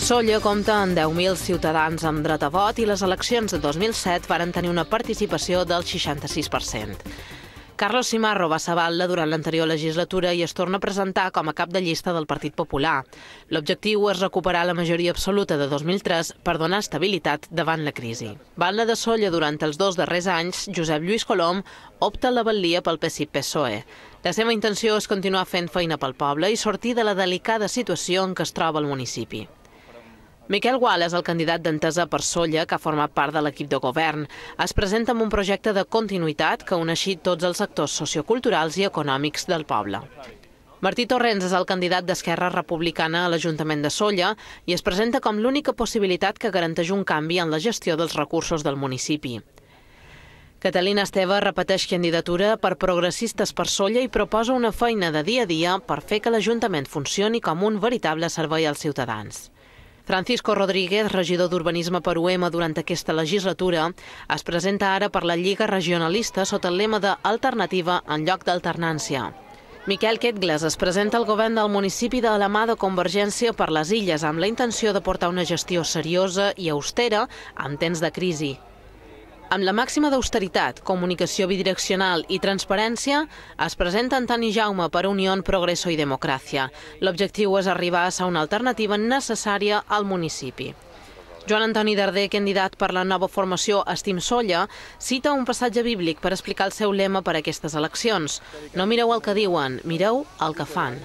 Solla compta amb 10.000 ciutadans amb dret a vot i les eleccions de 2007 varen tenir una participació del 66%. Carlos Simarro va ser balda durant l'anterior legislatura i es torna a presentar com a cap de llista del Partit Popular. L'objectiu és recuperar la majoria absoluta de 2003 per donar estabilitat davant la crisi. Balda de Solla durant els dos darrers anys, Josep Lluís Colom opta la batlia pel psoe La seva intenció és continuar fent feina pel poble i sortir de la delicada situació en què es troba el municipi. Miquel Gual és el candidat d'entesa per Solla, que forma part de l'equip de govern. Es presenta amb un projecte de continuïtat que uneixi tots els sectors socioculturals i econòmics del poble. Martí Torrents és el candidat d'Esquerra Republicana a l'Ajuntament de Solla i es presenta com l'única possibilitat que garanteix un canvi en la gestió dels recursos del municipi. Catalina Esteve repeteix candidatura per Progressistes per Solla i proposa una feina de dia a dia per fer que l'Ajuntament funcioni com un veritable servei als ciutadans. Francisco Rodríguez, regidor d'Urbanisme per UEMA durant aquesta legislatura, es presenta ara per la Lliga Regionalista sota el lema d'alternativa en lloc d'alternància. Miquel Quetgles es presenta al govern del municipi de la mà de Convergència per les Illes amb la intenció de portar una gestió seriosa i austera en temps de crisi. Amb la màxima d'austeritat, comunicació bidireccional i transparència, es presenta Tani Jaume per Unió, Progreso i Democràcia. L'objectiu és arribar a ser una alternativa necessària al municipi. Joan Antoni Darder, candidat per la nova formació Estim Solla, cita un passatge bíblic per explicar el seu lema per a aquestes eleccions. No mireu el que diuen, mireu el que fan.